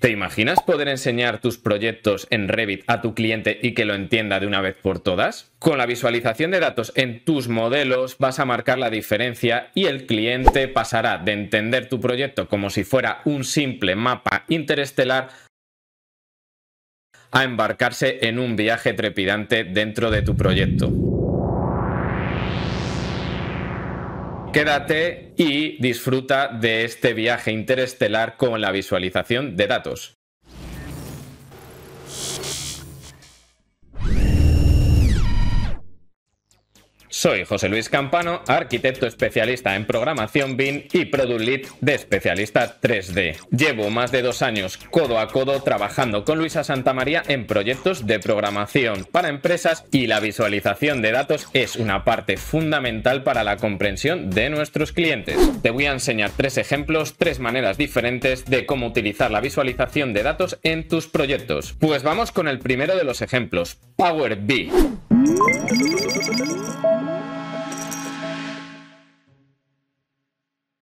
¿Te imaginas poder enseñar tus proyectos en Revit a tu cliente y que lo entienda de una vez por todas? Con la visualización de datos en tus modelos vas a marcar la diferencia y el cliente pasará de entender tu proyecto como si fuera un simple mapa interestelar a embarcarse en un viaje trepidante dentro de tu proyecto. Quédate y disfruta de este viaje interestelar con la visualización de datos. Soy José Luis Campano, arquitecto especialista en programación BIM y Product Lead de especialista 3D. Llevo más de dos años codo a codo trabajando con Luisa Santamaría en proyectos de programación para empresas y la visualización de datos es una parte fundamental para la comprensión de nuestros clientes. Te voy a enseñar tres ejemplos, tres maneras diferentes de cómo utilizar la visualización de datos en tus proyectos. Pues vamos con el primero de los ejemplos, Power BI.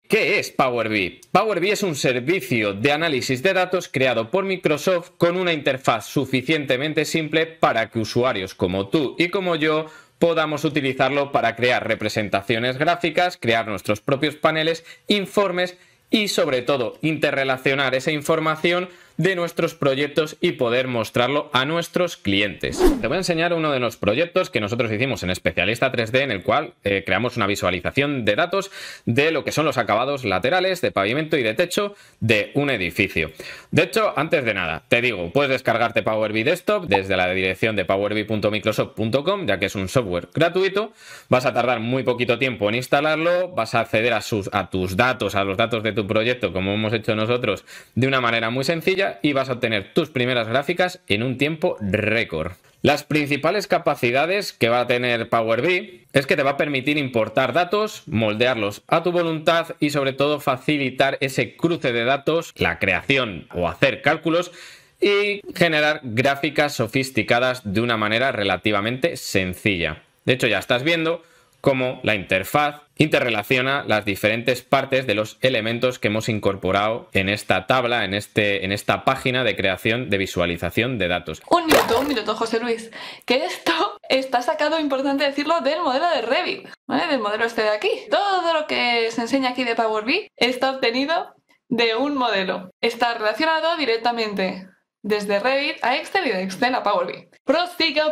¿Qué es Power BI? Power BI es un servicio de análisis de datos creado por Microsoft con una interfaz suficientemente simple para que usuarios como tú y como yo podamos utilizarlo para crear representaciones gráficas, crear nuestros propios paneles, informes y sobre todo interrelacionar esa información de nuestros proyectos y poder mostrarlo a nuestros clientes. Te voy a enseñar uno de los proyectos que nosotros hicimos en Especialista 3D en el cual eh, creamos una visualización de datos de lo que son los acabados laterales de pavimento y de techo de un edificio. De hecho, antes de nada, te digo, puedes descargarte Power BI Desktop desde la dirección de powerbi.microsoft.com ya que es un software gratuito, vas a tardar muy poquito tiempo en instalarlo, vas a acceder a tus datos, a los datos de tu proyecto como hemos hecho nosotros de una manera muy sencilla y vas a tener tus primeras gráficas en un tiempo récord. Las principales capacidades que va a tener Power BI es que te va a permitir importar datos, moldearlos a tu voluntad y sobre todo facilitar ese cruce de datos, la creación o hacer cálculos y generar gráficas sofisticadas de una manera relativamente sencilla. De hecho, ya estás viendo cómo la interfaz interrelaciona las diferentes partes de los elementos que hemos incorporado en esta tabla, en, este, en esta página de creación de visualización de datos. Un minuto, un minuto, José Luis, que esto está sacado, importante decirlo, del modelo de Revit, ¿vale? Del modelo este de aquí. Todo lo que se enseña aquí de Power BI está obtenido de un modelo. Está relacionado directamente desde Revit a Excel y de Excel a Power BI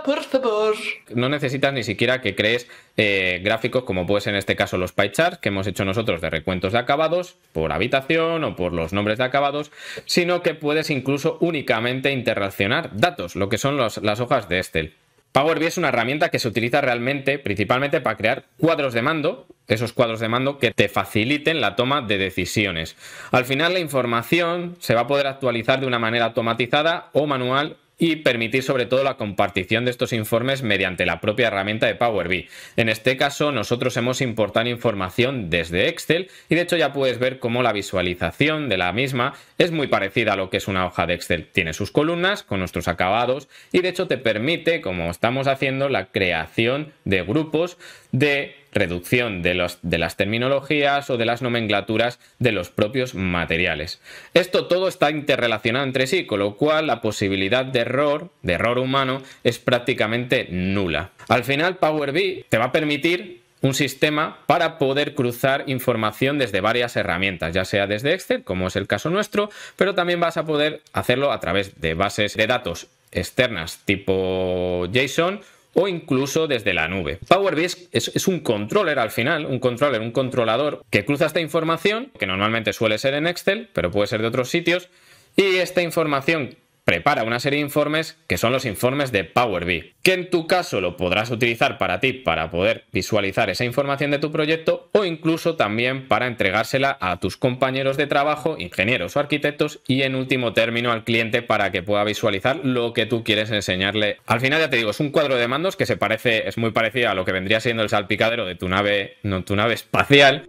por favor. No necesitas ni siquiera que crees eh, gráficos como puedes en este caso los pie charts que hemos hecho nosotros de recuentos de acabados por habitación o por los nombres de acabados, sino que puedes incluso únicamente interaccionar datos, lo que son las hojas de Excel. Power BI es una herramienta que se utiliza realmente principalmente para crear cuadros de mando, esos cuadros de mando que te faciliten la toma de decisiones. Al final la información se va a poder actualizar de una manera automatizada o manual y permitir sobre todo la compartición de estos informes mediante la propia herramienta de Power BI. En este caso nosotros hemos importado información desde Excel y de hecho ya puedes ver cómo la visualización de la misma es muy parecida a lo que es una hoja de Excel. Tiene sus columnas con nuestros acabados y de hecho te permite, como estamos haciendo, la creación de grupos de reducción de, los, de las terminologías o de las nomenclaturas de los propios materiales. Esto todo está interrelacionado entre sí, con lo cual la posibilidad de error, de error humano, es prácticamente nula. Al final, Power BI te va a permitir un sistema para poder cruzar información desde varias herramientas, ya sea desde Excel, como es el caso nuestro, pero también vas a poder hacerlo a través de bases de datos externas tipo JSON o incluso desde la nube. Power BI es, un controller al final, un controller, un controlador que cruza esta información, que normalmente suele ser en Excel, pero puede ser de otros sitios, y esta información prepara una serie de informes que son los informes de Power BI, que en tu caso lo podrás utilizar para ti para poder visualizar esa información de tu proyecto o incluso también para entregársela a tus compañeros de trabajo, ingenieros o arquitectos y en último término al cliente para que pueda visualizar lo que tú quieres enseñarle. Al final ya te digo, es un cuadro de mandos que se parece es muy parecido a lo que vendría siendo el salpicadero de tu nave, no, tu nave espacial.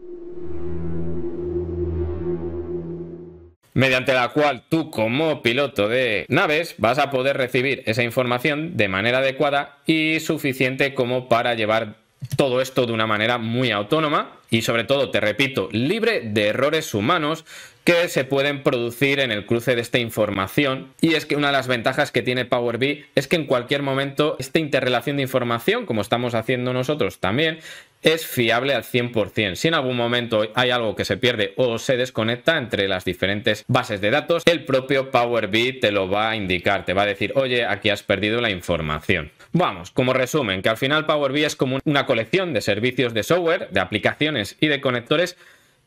mediante la cual tú como piloto de naves vas a poder recibir esa información de manera adecuada y suficiente como para llevar todo esto de una manera muy autónoma y sobre todo, te repito, libre de errores humanos, que se pueden producir en el cruce de esta información. Y es que una de las ventajas que tiene Power BI es que en cualquier momento esta interrelación de información, como estamos haciendo nosotros también, es fiable al 100%. Si en algún momento hay algo que se pierde o se desconecta entre las diferentes bases de datos, el propio Power BI te lo va a indicar, te va a decir, oye, aquí has perdido la información. Vamos, como resumen, que al final Power BI es como una colección de servicios de software, de aplicaciones y de conectores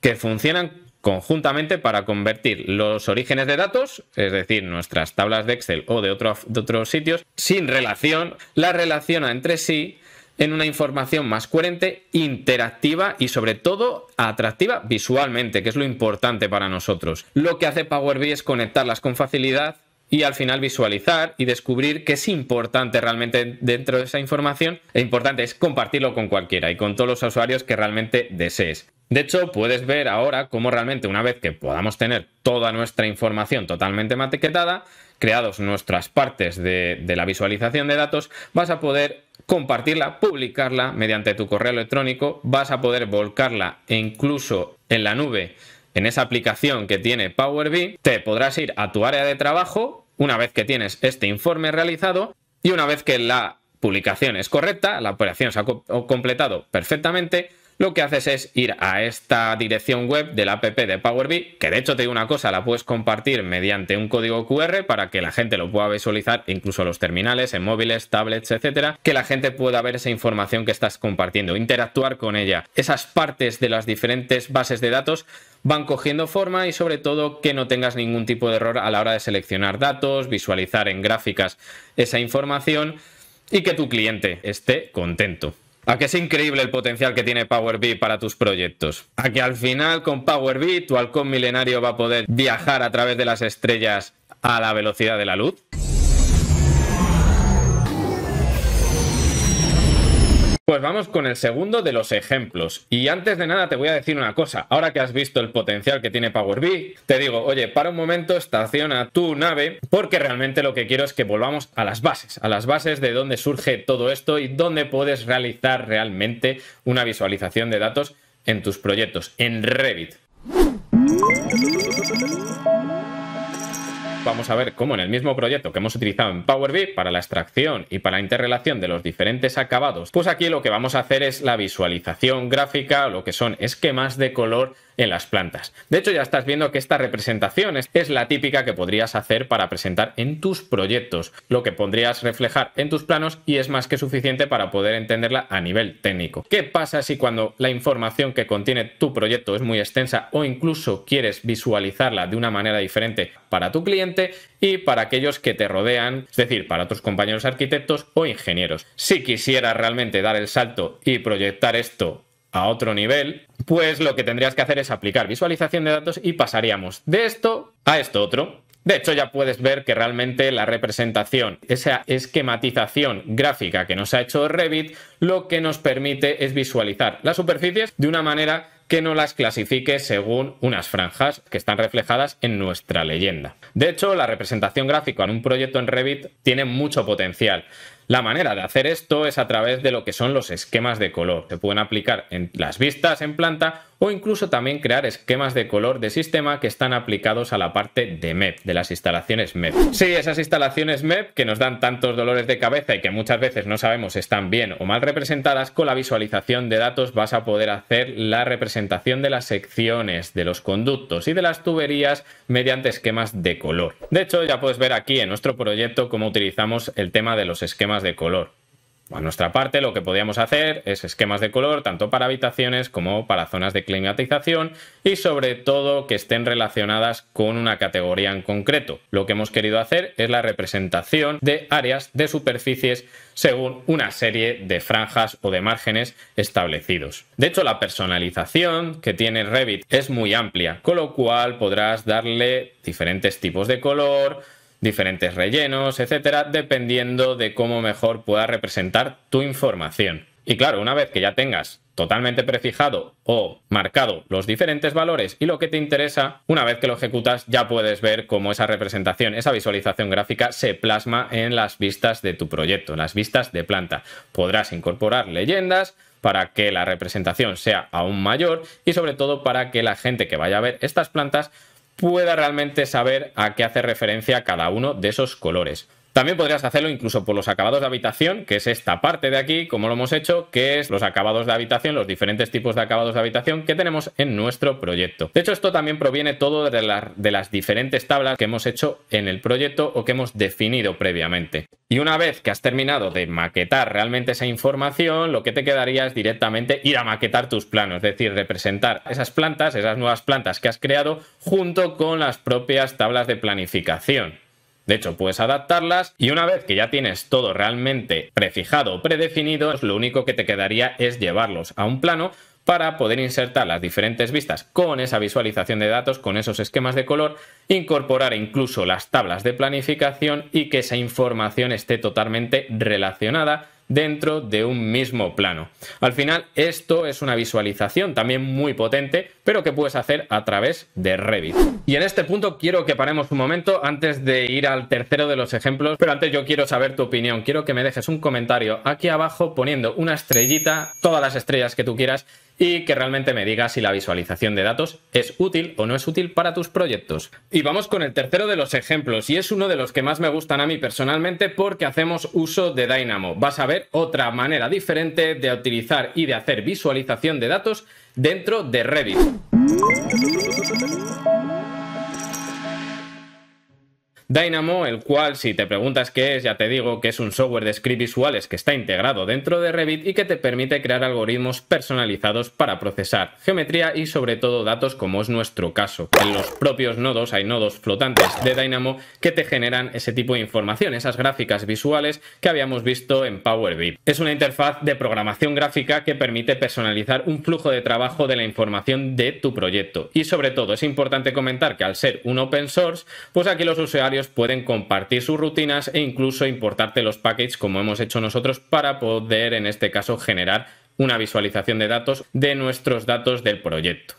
que funcionan conjuntamente para convertir los orígenes de datos, es decir, nuestras tablas de Excel o de, otros sitios, sin relación, las relaciona entre sí en una información más coherente, interactiva y sobre todo atractiva visualmente, que es lo importante para nosotros. Lo que hace Power BI es conectarlas con facilidad y al final visualizar y descubrir qué es importante realmente dentro de esa información. E importante es compartirlo con cualquiera y con todos los usuarios que realmente desees. De hecho, puedes ver ahora cómo realmente una vez que podamos tener toda nuestra información totalmente matequetada, creados nuestras partes de, la visualización de datos, vas a poder compartirla, publicarla mediante tu correo electrónico, vas a poder volcarla e incluso en la nube, en esa aplicación que tiene Power BI, te podrás ir a tu área de trabajo una vez que tienes este informe realizado y una vez que la publicación es correcta, la operación se ha completado perfectamente, lo que haces es ir a esta dirección web del app de Power BI, que de hecho te digo una cosa, la puedes compartir mediante un código QR para que la gente lo pueda visualizar, incluso los terminales, en móviles, tablets, etcétera, que la gente pueda ver esa información que estás compartiendo, interactuar con ella. Esas partes de las diferentes bases de datos van cogiendo forma y sobre todo que no tengas ningún tipo de error a la hora de seleccionar datos, visualizar en gráficas esa información y que tu cliente esté contento. A que es increíble el potencial que tiene Power BI para tus proyectos. A que al final con Power BI tu halcón milenario va a poder viajar a través de las estrellas a la velocidad de la luz. Pues vamos con el segundo de los ejemplos. Y antes de nada te voy a decir una cosa. Ahora que has visto el potencial que tiene Power BI, te digo, oye, para un momento estaciona tu nave porque realmente lo que quiero es que volvamos a las bases, a las bases de dónde surge todo esto y dónde puedes realizar realmente una visualización de datos en tus proyectos, en Revit. vamos a ver cómo en el mismo proyecto que hemos utilizado en Power BI para la extracción y para la interrelación de los diferentes acabados, pues aquí lo que vamos a hacer es la visualización gráfica, lo que son esquemas de color en las plantas. De hecho, ya estás viendo que esta representación es la típica que podrías hacer para presentar en tus proyectos, lo que podrías reflejar en tus planos y es más que suficiente para poder entenderla a nivel técnico. ¿Qué pasa si cuando la información que contiene tu proyecto es muy extensa o incluso quieres visualizarla de una manera diferente para tu cliente y para aquellos que te rodean, es decir, para tus compañeros arquitectos o ingenieros? Si quisieras realmente dar el salto y proyectar esto a otro nivel, pues lo que tendrías que hacer es aplicar visualización de datos y pasaríamos de esto a esto otro. De hecho, ya puedes ver que realmente la representación, esa esquematización gráfica que nos ha hecho Revit, lo que nos permite es visualizar las superficies de una manera que no las clasifique según unas franjas que están reflejadas en nuestra leyenda. De hecho, la representación gráfica en un proyecto en Revit tiene mucho potencial. La manera de hacer esto es a través de lo que son los esquemas de color. Se pueden aplicar en las vistas en planta o incluso también crear esquemas de color de sistema que están aplicados a la parte de MEP, de las instalaciones MEP. Sí, esas instalaciones MEP que nos dan tantos dolores de cabeza y que muchas veces no sabemos están bien o mal representadas, con la visualización de datos vas a poder hacer la representación de las secciones, de los conductos y de las tuberías mediante esquemas de color. De hecho, ya puedes ver aquí en nuestro proyecto cómo utilizamos el tema de los esquemas de color. A nuestra parte lo que podíamos hacer es esquemas de color tanto para habitaciones como para zonas de climatización y sobre todo que estén relacionadas con una categoría en concreto. Lo que hemos querido hacer es la representación de áreas de superficies según una serie de franjas o de márgenes establecidos. De hecho, la personalización que tiene Revit es muy amplia, con lo cual podrás darle diferentes tipos de color, diferentes rellenos, etcétera, dependiendo de cómo mejor pueda representar tu información. Y claro, una vez que ya tengas totalmente prefijado o marcado los diferentes valores y lo que te interesa, una vez que lo ejecutas ya puedes ver cómo esa representación, esa visualización gráfica se plasma en las vistas de tu proyecto, en las vistas de planta. Podrás incorporar leyendas para que la representación sea aún mayor y sobre todo para que la gente que vaya a ver estas plantas pueda realmente saber a qué hace referencia cada uno de esos colores. También podrías hacerlo incluso por los acabados de habitación, que es esta parte de aquí, como lo hemos hecho, que es los acabados de habitación, los diferentes tipos de acabados de habitación que tenemos en nuestro proyecto. De hecho, esto también proviene todo de, las diferentes tablas que hemos hecho en el proyecto o que hemos definido previamente. Y una vez que has terminado de maquetar realmente esa información, lo que te quedaría es directamente ir a maquetar tus planos, es decir, representar esas plantas, esas nuevas plantas que has creado, junto con las propias tablas de planificación. De hecho, puedes adaptarlas y una vez que ya tienes todo realmente prefijado o predefinido, lo único que te quedaría es llevarlos a un plano para poder insertar las diferentes vistas con esa visualización de datos, con esos esquemas de color, incorporar incluso las tablas de planificación y que esa información esté totalmente relacionada dentro de un mismo plano. Al final esto es una visualización también muy potente, pero que puedes hacer a través de Revit. Y en este punto quiero que paremos un momento antes de ir al tercero de los ejemplos, pero antes yo quiero saber tu opinión, quiero que me dejes un comentario aquí abajo poniendo una estrellita, todas las estrellas que tú quieras y que realmente me diga si la visualización de datos es útil o no es útil para tus proyectos. Y vamos con el tercero de los ejemplos y es uno de los que más me gustan a mí personalmente porque hacemos uso de Dynamo. Vas a ver otra manera diferente de utilizar y de hacer visualización de datos dentro de Revit. Dynamo, el cual si te preguntas qué es, ya te digo que es un software de script visuales que está integrado dentro de Revit y que te permite crear algoritmos personalizados para procesar geometría y sobre todo datos como es nuestro caso. En los propios nodos hay nodos flotantes de Dynamo que te generan ese tipo de información, esas gráficas visuales que habíamos visto en Power BI. Es una interfaz de programación gráfica que permite personalizar un flujo de trabajo de la información de tu proyecto. Y sobre todo es importante comentar que al ser un open source, pues aquí los usuarios pueden compartir sus rutinas e incluso importarte los packages como hemos hecho nosotros para poder en este caso generar una visualización de datos de nuestros datos del proyecto.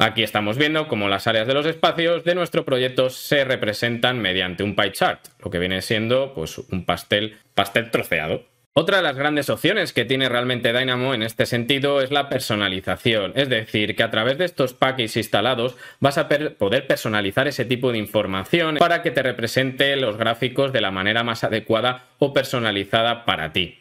Aquí estamos viendo cómo las áreas de los espacios de nuestro proyecto se representan mediante un pie chart, lo que viene siendo pues un pastel, pastel troceado. Otra de las grandes opciones que tiene realmente Dynamo en este sentido es la personalización, es decir, que a través de estos packages instalados vas a poder personalizar ese tipo de información para que te represente los gráficos de la manera más adecuada o personalizada para ti.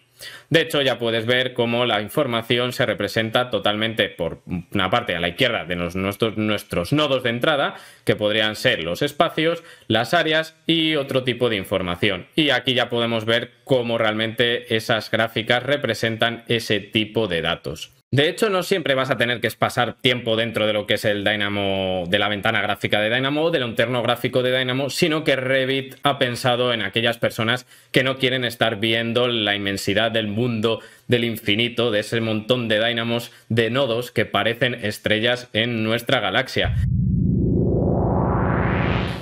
De hecho, ya puedes ver cómo la información se representa totalmente por una parte a la izquierda de nuestros nodos de entrada, que podrían ser los espacios, las áreas y otro tipo de información. Y aquí ya podemos ver cómo realmente esas gráficas representan ese tipo de datos. De hecho, no siempre vas a tener que pasar tiempo dentro de lo que es el Dynamo, de la ventana gráfica de Dynamo, del entorno gráfico de Dynamo, sino que Revit ha pensado en aquellas personas que no quieren estar viendo la inmensidad del mundo, del infinito, de ese montón de Dynamos, de nodos que parecen estrellas en nuestra galaxia.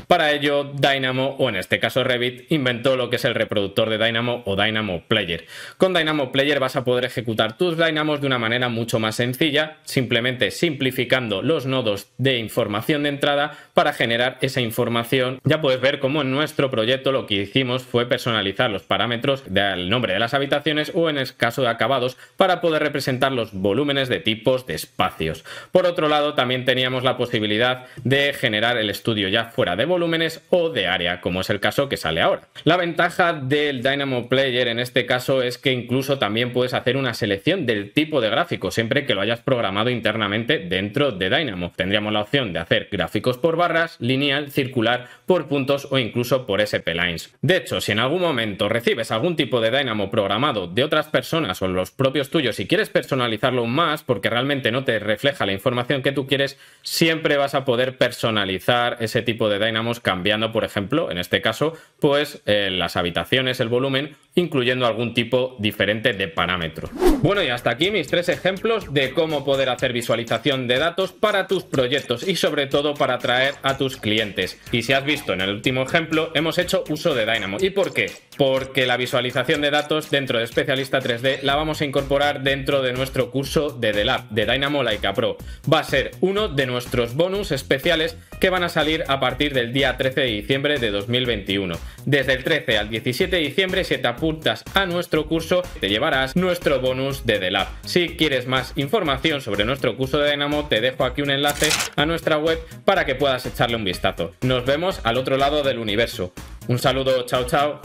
Para ello, Dynamo, o en este caso Revit, inventó lo que es el reproductor de Dynamo o Dynamo Player. Con Dynamo Player vas a poder ejecutar tus Dynamos de una manera mucho más sencilla, simplemente simplificando los nodos de información de entrada para generar esa información. Ya puedes ver cómo en nuestro proyecto lo que hicimos fue personalizar los parámetros del nombre de las habitaciones o en el caso de acabados para poder representar los volúmenes de tipos de espacios. Por otro lado, también teníamos la posibilidad de generar el estudio ya fuera de volúmenes o de área, como es el caso que sale ahora. La ventaja del Dynamo Player en este caso es que incluso también puedes hacer una selección del tipo de gráfico, siempre que lo hayas programado internamente dentro de Dynamo. Tendríamos la opción de hacer gráficos por barras, lineal, circular, por puntos o incluso por SP-Lines. De hecho, si en algún momento recibes algún tipo de Dynamo programado de otras personas o los propios tuyos y quieres personalizarlo más porque realmente no te refleja la información que tú quieres, siempre vas a poder personalizar ese tipo de Dynamos cambiando, por ejemplo, en este caso, pues eh, las habitaciones, el volumen incluyendo algún tipo diferente de parámetro. Bueno y hasta aquí mis tres ejemplos de cómo poder hacer visualización de datos para tus proyectos y sobre todo para atraer a tus clientes. Y si has visto en el último ejemplo hemos hecho uso de Dynamo. ¿Y por qué? Porque la visualización de datos dentro de Especialista 3D la vamos a incorporar dentro de nuestro curso de The Lab de Dynamo Leica Pro. Va a ser uno de nuestros bonus especiales que van a salir a partir del día 13 de diciembre de 2021. Desde el 13 al 17 de diciembre, si te apuntas a nuestro curso, te llevarás nuestro bonus de The Lab. Si quieres más información sobre nuestro curso de Dynamo, te dejo aquí un enlace a nuestra web para que puedas echarle un vistazo. Nos vemos al otro lado del universo. Un saludo, chao, chao.